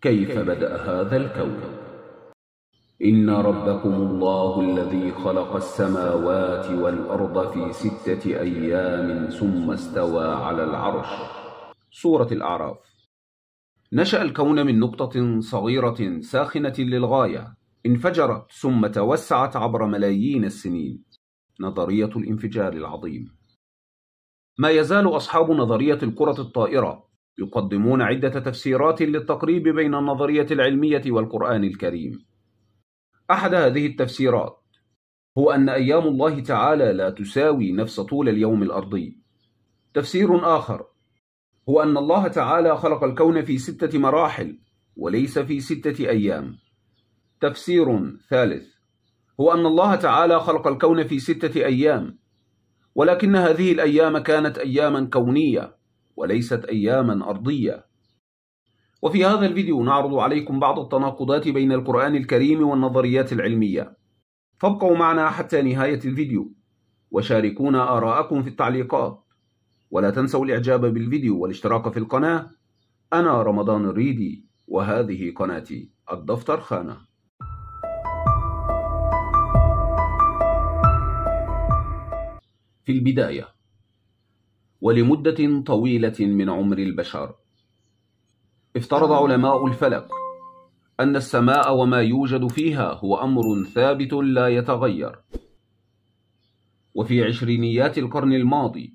كيف بدأ هذا الكون إن ربكم الله الذي خلق السماوات والأرض في ستة أيام ثم استوى على العرش سورة الأعراف نشأ الكون من نقطة صغيرة ساخنة للغاية انفجرت ثم توسعت عبر ملايين السنين نظرية الانفجار العظيم ما يزال أصحاب نظرية الكرة الطائرة يقدمون عدة تفسيرات للتقريب بين النظرية العلمية والقرآن الكريم أحد هذه التفسيرات هو أن أيام الله تعالى لا تساوي نفس طول اليوم الأرضي تفسير آخر هو أن الله تعالى خلق الكون في ستة مراحل وليس في ستة أيام تفسير ثالث هو أن الله تعالى خلق الكون في ستة أيام ولكن هذه الأيام كانت أياما كونية وليست أياما أرضية وفي هذا الفيديو نعرض عليكم بعض التناقضات بين القرآن الكريم والنظريات العلمية فابقوا معنا حتى نهاية الفيديو وشاركونا آراءكم في التعليقات ولا تنسوا الإعجاب بالفيديو والاشتراك في القناة أنا رمضان الريدي وهذه قناتي الدفتر خانة في البداية ولمدة طويلة من عمر البشر افترض علماء الفلك أن السماء وما يوجد فيها هو أمر ثابت لا يتغير وفي عشرينيات القرن الماضي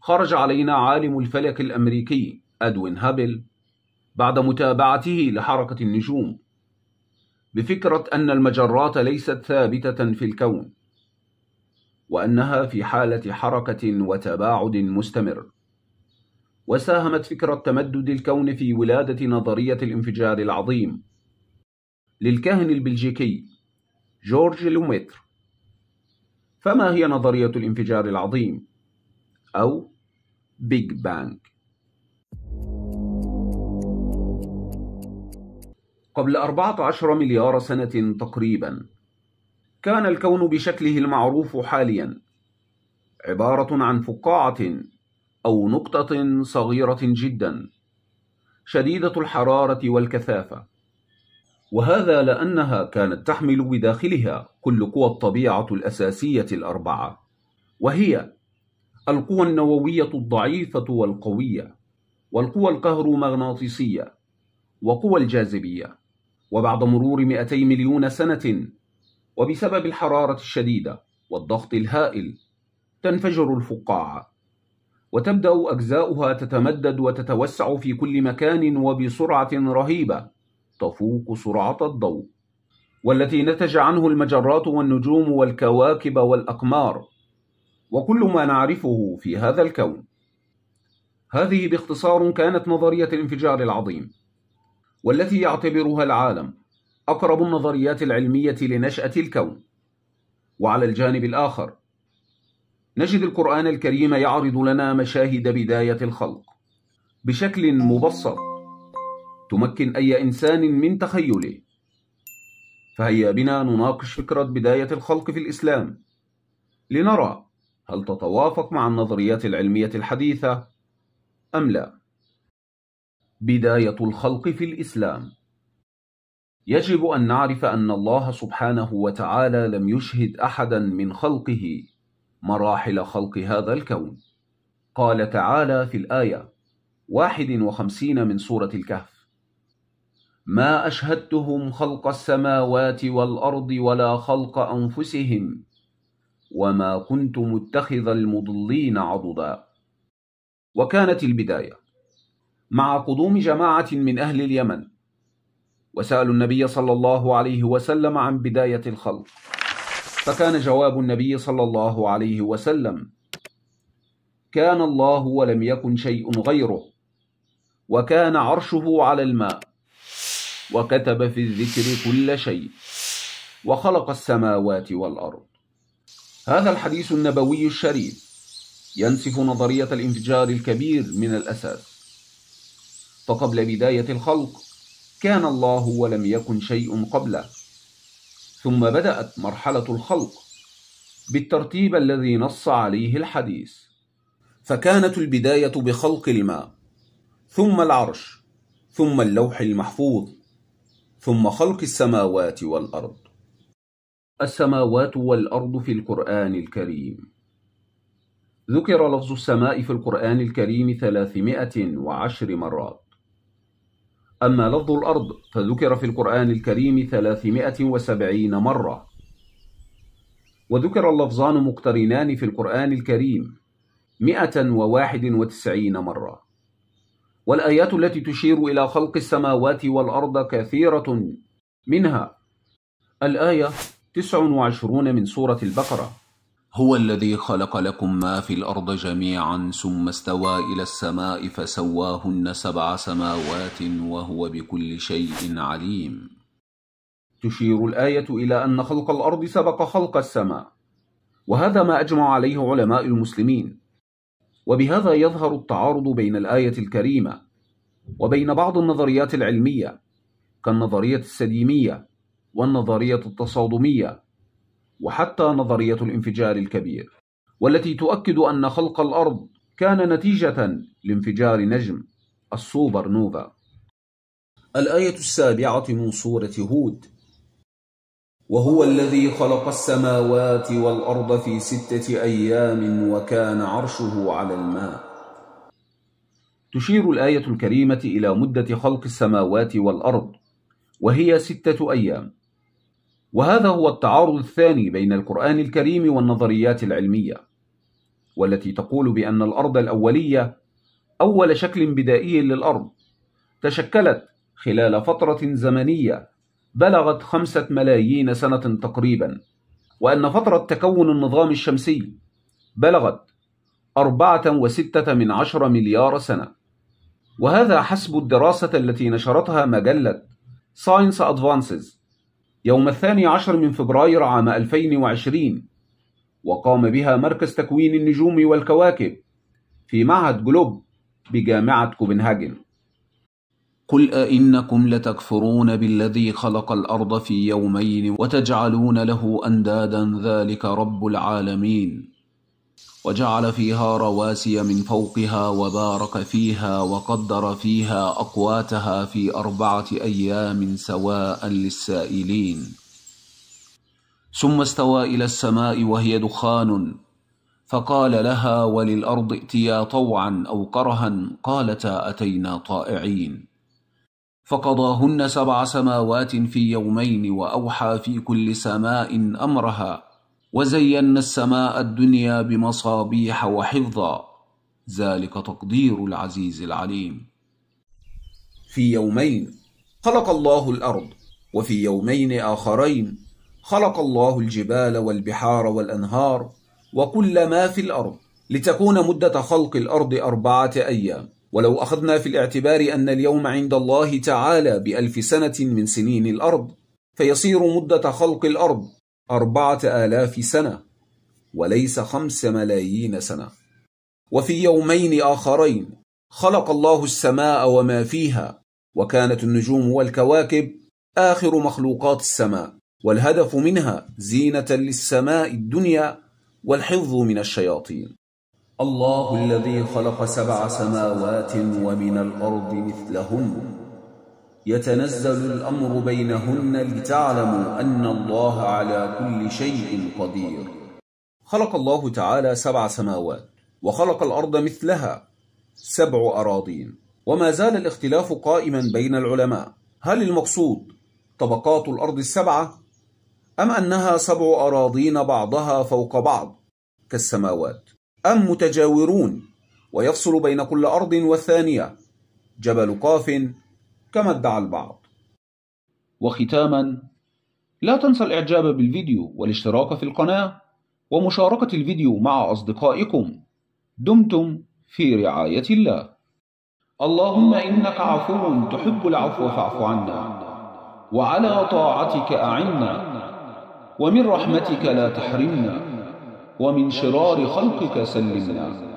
خرج علينا عالم الفلك الأمريكي أدوين هابل بعد متابعته لحركة النجوم بفكرة أن المجرات ليست ثابتة في الكون وأنها في حالة حركة وتباعد مستمر وساهمت فكرة تمدد الكون في ولادة نظرية الانفجار العظيم للكاهن البلجيكي جورج لوميتر فما هي نظرية الانفجار العظيم أو بيج بانج قبل 14 مليار سنة تقريباً كان الكون بشكله المعروف حاليا عبارة عن فقاعة أو نقطة صغيرة جدا شديدة الحرارة والكثافة وهذا لأنها كانت تحمل بداخلها كل قوى الطبيعة الأساسية الأربعة وهي القوى النووية الضعيفة والقوية والقوى الكهرومغناطيسية وقوى الجاذبية وبعد مرور 200 مليون سنة وبسبب الحرارة الشديدة والضغط الهائل تنفجر الفقاعة وتبدأ أجزاؤها تتمدد وتتوسع في كل مكان وبسرعة رهيبة تفوق سرعة الضوء والتي نتج عنه المجرات والنجوم والكواكب والأقمار وكل ما نعرفه في هذا الكون هذه باختصار كانت نظرية الانفجار العظيم والتي يعتبرها العالم أقرب النظريات العلمية لنشأة الكون وعلى الجانب الآخر نجد القرآن الكريم يعرض لنا مشاهد بداية الخلق بشكل مبسط تمكن أي إنسان من تخيله فهيا بنا نناقش فكرة بداية الخلق في الإسلام لنرى هل تتوافق مع النظريات العلمية الحديثة أم لا بداية الخلق في الإسلام يجب أن نعرف أن الله سبحانه وتعالى لم يشهد أحدا من خلقه مراحل خلق هذا الكون قال تعالى في الآية 51 من سورة الكهف ما أشهدتهم خلق السماوات والأرض ولا خلق أنفسهم وما كنت متخذ المضلين عضدا وكانت البداية مع قدوم جماعة من أهل اليمن وسألوا النبي صلى الله عليه وسلم عن بداية الخلق فكان جواب النبي صلى الله عليه وسلم كان الله ولم يكن شيء غيره وكان عرشه على الماء وكتب في الذكر كل شيء وخلق السماوات والأرض هذا الحديث النبوي الشريف ينسف نظرية الانفجار الكبير من الأساس فقبل بداية الخلق كان الله ولم يكن شيء قبله ثم بدأت مرحلة الخلق بالترتيب الذي نص عليه الحديث فكانت البداية بخلق الماء ثم العرش ثم اللوح المحفوظ ثم خلق السماوات والأرض السماوات والأرض في القرآن الكريم ذكر لفظ السماء في القرآن الكريم ثلاثمائه وعشر مرات أما لفظ الأرض فذكر في القرآن الكريم 370 مرة وذكر اللفظان مقترنان في القرآن الكريم 191 مرة والآيات التي تشير إلى خلق السماوات والأرض كثيرة منها الآية 29 من سورة البقرة هو الذي خلق لكم ما في الأرض جميعا ثم استوى إلى السماء فسواهن سبع سماوات وهو بكل شيء عليم تشير الآية إلى أن خلق الأرض سبق خلق السماء وهذا ما أجمع عليه علماء المسلمين وبهذا يظهر التعارض بين الآية الكريمة وبين بعض النظريات العلمية كالنظرية السديمية والنظرية التصادمية وحتى نظرية الانفجار الكبير والتي تؤكد أن خلق الأرض كان نتيجة لانفجار نجم السوبر نوفا الآية السابعة من سورة هود وهو الذي خلق السماوات والأرض في ستة أيام وكان عرشه على الماء تشير الآية الكريمة إلى مدة خلق السماوات والأرض وهي ستة أيام وهذا هو التعارض الثاني بين القرآن الكريم والنظريات العلمية والتي تقول بأن الأرض الأولية أول شكل بدائي للأرض تشكلت خلال فترة زمنية بلغت خمسة ملايين سنة تقريبا وأن فترة تكون النظام الشمسي بلغت أربعة وستة من عشر مليار سنة وهذا حسب الدراسة التي نشرتها مجلة ساينس أدفانسز يوم الثاني عشر من فبراير عام 2020 وقام بها مركز تكوين النجوم والكواكب في معهد جلوب بجامعة كوبنهاجن قل أئنكم لتكفرون بالذي خلق الأرض في يومين وتجعلون له أندادا ذلك رب العالمين وجعل فيها رواسي من فوقها وبارك فيها وقدر فيها أقواتها في أربعة أيام سواء للسائلين ثم استوى إلى السماء وهي دخان فقال لها وللأرض ائتيا طوعا أو كرها قالتا أتينا طائعين فقضاهن سبع سماوات في يومين وأوحى في كل سماء أمرها وزينا السماء الدنيا بمصابيح وحفظا ذلك تقدير العزيز العليم في يومين خلق الله الأرض وفي يومين آخرين خلق الله الجبال والبحار والأنهار وكل ما في الأرض لتكون مدة خلق الأرض أربعة أيام ولو أخذنا في الاعتبار أن اليوم عند الله تعالى بألف سنة من سنين الأرض فيصير مدة خلق الأرض أربعة آلاف سنة وليس خمس ملايين سنة وفي يومين آخرين خلق الله السماء وما فيها وكانت النجوم والكواكب آخر مخلوقات السماء والهدف منها زينة للسماء الدنيا والحفظ من الشياطين الله الذي خلق سبع سماوات ومن الأرض مثلهم يتنزل الأمر بينهن لتعلموا أن الله على كل شيء قدير خلق الله تعالى سبع سماوات وخلق الأرض مثلها سبع أراضين وما زال الاختلاف قائما بين العلماء هل المقصود طبقات الأرض السبعة أم أنها سبع أراضين بعضها فوق بعض كالسماوات أم متجاورون ويفصل بين كل أرض والثانية جبل قاف كما ادعى البعض وختاما لا تنسى الاعجاب بالفيديو والاشتراك في القناة ومشاركة الفيديو مع أصدقائكم دمتم في رعاية الله اللهم إنك عفو تحب العفو فاعف عنا وعلى طاعتك أعنا ومن رحمتك لا تحرمنا ومن شرار خلقك سلمنا